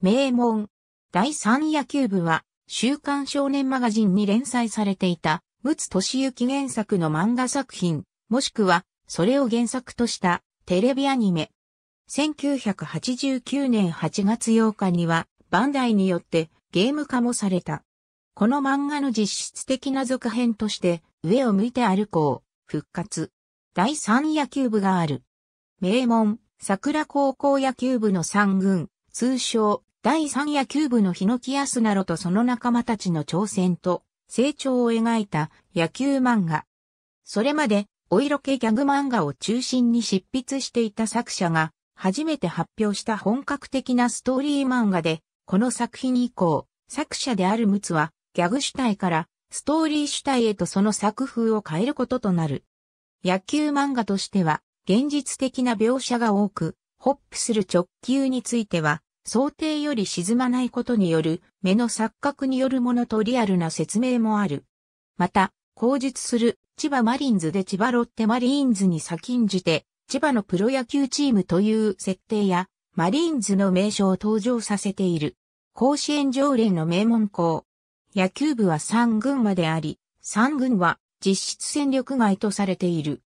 名門。第3野球部は、週刊少年マガジンに連載されていた、むつとしゆき原作の漫画作品、もしくは、それを原作としたテレビアニメ。1989年8月8日には、バンダイによってゲーム化もされた。この漫画の実質的な続編として、上を向いて歩こう、復活。第3野球部がある。名門、桜高校野球部の3軍、通称、第三野球部のヒノキアスナロとその仲間たちの挑戦と成長を描いた野球漫画。それまで、お色気ギャグ漫画を中心に執筆していた作者が、初めて発表した本格的なストーリー漫画で、この作品以降、作者であるムツは、ギャグ主体からストーリー主体へとその作風を変えることとなる。野球漫画としては、現実的な描写が多く、ホップする直球については、想定より沈まないことによる目の錯覚によるものとリアルな説明もある。また、口述する千葉マリンズで千葉ロッテマリーンズに先んじて、千葉のプロ野球チームという設定や、マリーンズの名称を登場させている。甲子園条例の名門校。野球部は3軍まであり、3軍は実質戦力外とされている。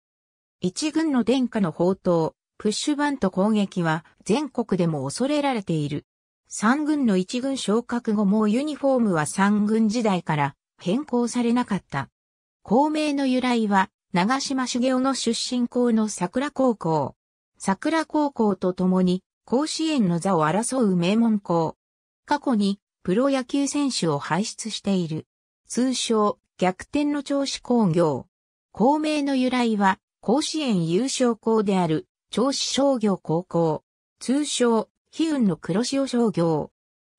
1軍の殿下の宝刀、プッシュバント攻撃は全国でも恐れられている。三軍の一軍昇格後もユニフォームは三軍時代から変更されなかった。校名の由来は長島茂雄の出身校の桜高校。桜高校と共に甲子園の座を争う名門校。過去にプロ野球選手を輩出している。通称逆転の調子工業。校名の由来は甲子園優勝校である銚子商業高校、通称、悲運の黒潮商業。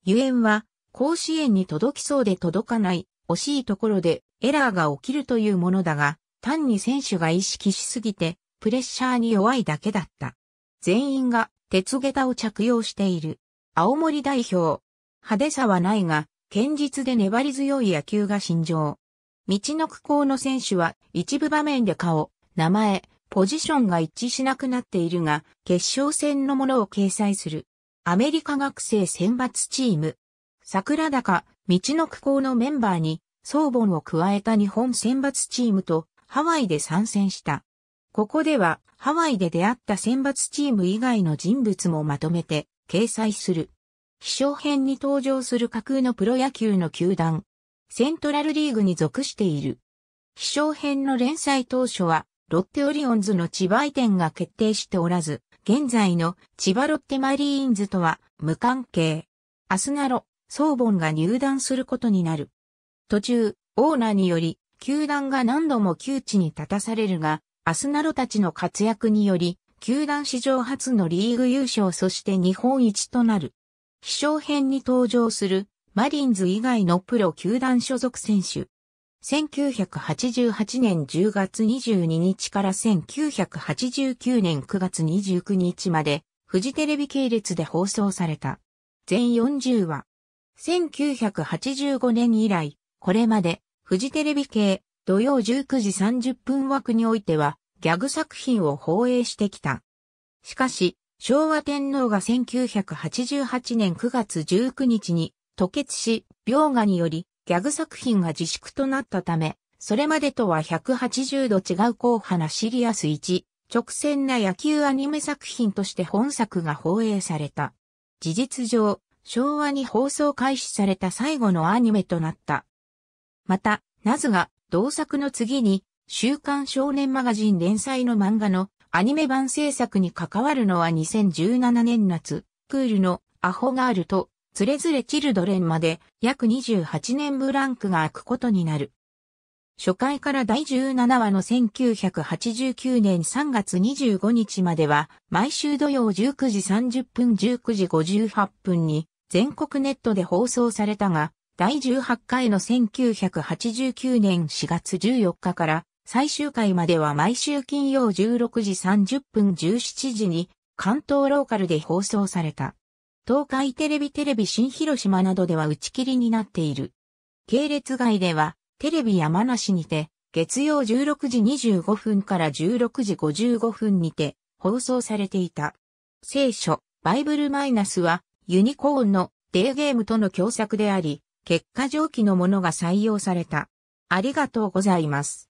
ゆえんは、甲子園に届きそうで届かない、惜しいところでエラーが起きるというものだが、単に選手が意識しすぎて、プレッシャーに弱いだけだった。全員が、鉄下駄を着用している。青森代表。派手さはないが、堅実で粘り強い野球が心情。道の区校の選手は一部場面で顔、名前、ポジションが一致しなくなっているが、決勝戦のものを掲載する。アメリカ学生選抜チーム。桜高、道の区校のメンバーに、総本を加えた日本選抜チームとハワイで参戦した。ここでは、ハワイで出会った選抜チーム以外の人物もまとめて掲載する。気象編に登場する架空のプロ野球の球団。セントラルリーグに属している。気象編の連載当初はロッテオリオンズの千葉移転が決定しておらず、現在の千葉ロッテマリーンズとは無関係。アスナロ、ボ本が入団することになる。途中、オーナーにより、球団が何度も窮地に立たされるが、アスナロたちの活躍により、球団史上初のリーグ優勝そして日本一となる。飛翔編に登場するマリンズ以外のプロ球団所属選手、1988年10月22日から1989年9月29日まで、フジテレビ系列で放送された。全40話。1985年以来、これまで、フジテレビ系、土曜19時30分枠においては、ギャグ作品を放映してきた。しかし、昭和天皇が1988年9月19日に、吐血し、病画により、ギャグ作品が自粛となったため、それまでとは180度違う硬派なシリアス1、直線な野球アニメ作品として本作が放映された。事実上、昭和に放送開始された最後のアニメとなった。また、ナズが同作の次に、週刊少年マガジン連載の漫画のアニメ版制作に関わるのは2017年夏、クールのアホガールとつれづれチルドレンまで約28年ブランクが空くことになる。初回から第17話の1989年3月25日までは、毎週土曜19時30分19時58分に全国ネットで放送されたが、第18回の1989年4月14日から最終回までは毎週金曜16時30分17時に関東ローカルで放送された。東海テレビテレビ新広島などでは打ち切りになっている。系列外では、テレビ山梨にて、月曜16時25分から16時55分にて、放送されていた。聖書、バイブルマイナスは、ユニコーンのデーゲームとの共作であり、結果上記のものが採用された。ありがとうございます。